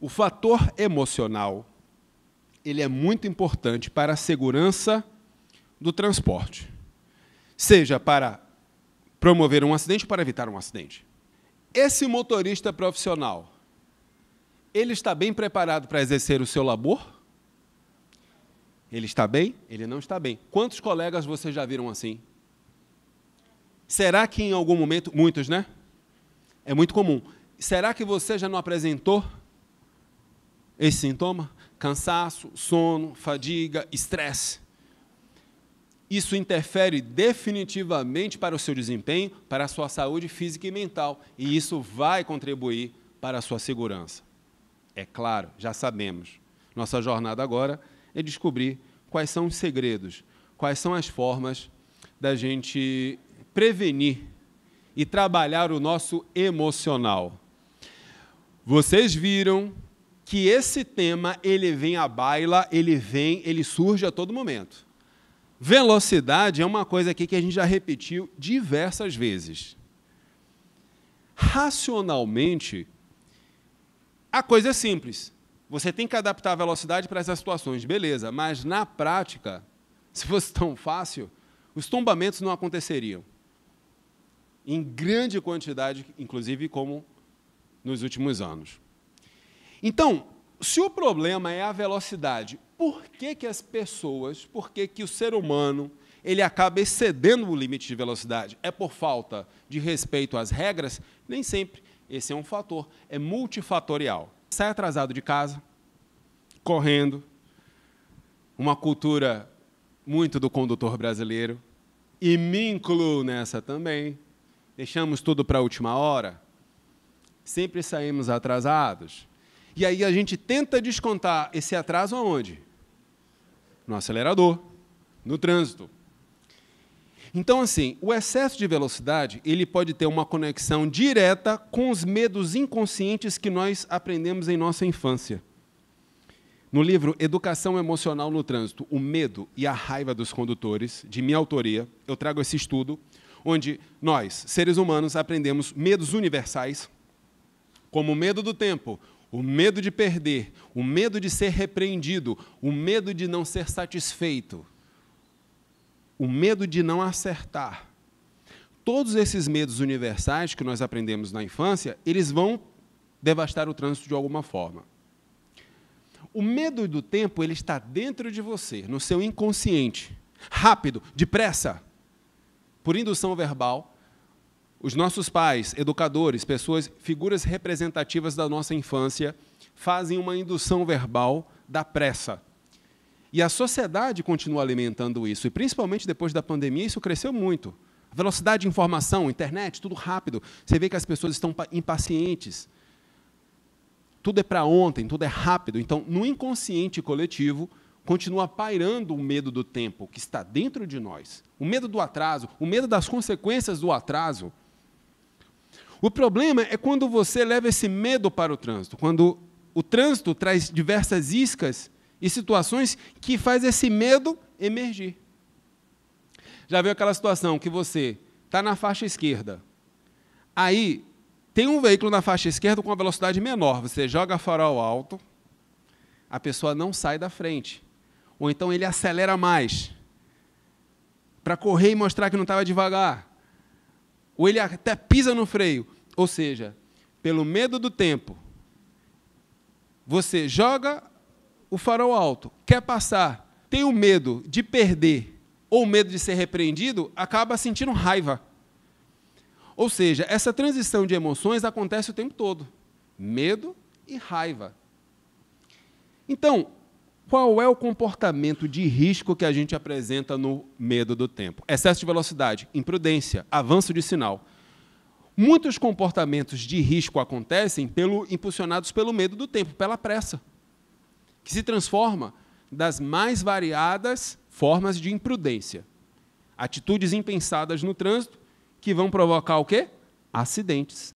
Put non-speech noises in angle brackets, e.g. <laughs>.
O fator emocional ele é muito importante para a segurança do transporte, seja para promover um acidente ou para evitar um acidente. Esse motorista profissional, ele está bem preparado para exercer o seu labor? Ele está bem? Ele não está bem. Quantos colegas vocês já viram assim? Será que em algum momento, muitos, né? É muito comum. Será que você já não apresentou esse sintoma? Cansaço, sono, fadiga, estresse. Isso interfere definitivamente para o seu desempenho, para a sua saúde física e mental, e isso vai contribuir para a sua segurança. É claro, já sabemos. Nossa jornada agora é descobrir quais são os segredos, quais são as formas da gente prevenir e trabalhar o nosso emocional. Vocês viram que esse tema ele vem à baila, ele vem, ele surge a todo momento. Velocidade é uma coisa aqui que a gente já repetiu diversas vezes. Racionalmente, a coisa é simples. Você tem que adaptar a velocidade para essas situações, beleza, mas na prática, <laughs> se fosse tão fácil, os tombamentos não aconteceriam. Em grande quantidade, inclusive como nos últimos anos. Então, se o problema é a velocidade, por que, que as pessoas, por que, que o ser humano, ele acaba excedendo o limite de velocidade? É por falta de respeito às regras? Nem sempre. Esse é um fator, é multifatorial. Sai atrasado de casa, correndo, uma cultura muito do condutor brasileiro, e me incluo nessa também. Deixamos tudo para a última hora, sempre saímos atrasados e aí a gente tenta descontar esse atraso aonde? No acelerador, no trânsito. Então, assim, o excesso de velocidade ele pode ter uma conexão direta com os medos inconscientes que nós aprendemos em nossa infância. No livro Educação Emocional no Trânsito, O Medo e a Raiva dos Condutores, de minha autoria, eu trago esse estudo onde nós, seres humanos, aprendemos medos universais, como o medo do tempo, o medo de perder, o medo de ser repreendido, o medo de não ser satisfeito, o medo de não acertar. Todos esses medos universais que nós aprendemos na infância, eles vão devastar o trânsito de alguma forma. O medo do tempo, ele está dentro de você, no seu inconsciente. Rápido, depressa, por indução verbal, os nossos pais, educadores, pessoas, figuras representativas da nossa infância, fazem uma indução verbal da pressa. E a sociedade continua alimentando isso, e principalmente depois da pandemia, isso cresceu muito. A velocidade de informação, internet, tudo rápido. Você vê que as pessoas estão impacientes. Tudo é para ontem, tudo é rápido. Então, no inconsciente coletivo, continua pairando o medo do tempo que está dentro de nós. O medo do atraso, o medo das consequências do atraso. O problema é quando você leva esse medo para o trânsito, quando o trânsito traz diversas iscas e situações que faz esse medo emergir. Já viu aquela situação que você está na faixa esquerda, aí tem um veículo na faixa esquerda com uma velocidade menor, você joga farol alto, a pessoa não sai da frente. Ou então ele acelera mais para correr e mostrar que não estava devagar ou ele até pisa no freio. Ou seja, pelo medo do tempo, você joga o farol alto, quer passar, tem o medo de perder ou o medo de ser repreendido, acaba sentindo raiva. Ou seja, essa transição de emoções acontece o tempo todo: medo e raiva. Então, qual é o comportamento de risco que a gente apresenta no medo do tempo? Excesso de velocidade, imprudência, avanço de sinal. Muitos comportamentos de risco acontecem pelo, impulsionados pelo medo do tempo, pela pressa, que se transforma das mais variadas formas de imprudência. Atitudes impensadas no trânsito que vão provocar o quê? Acidentes.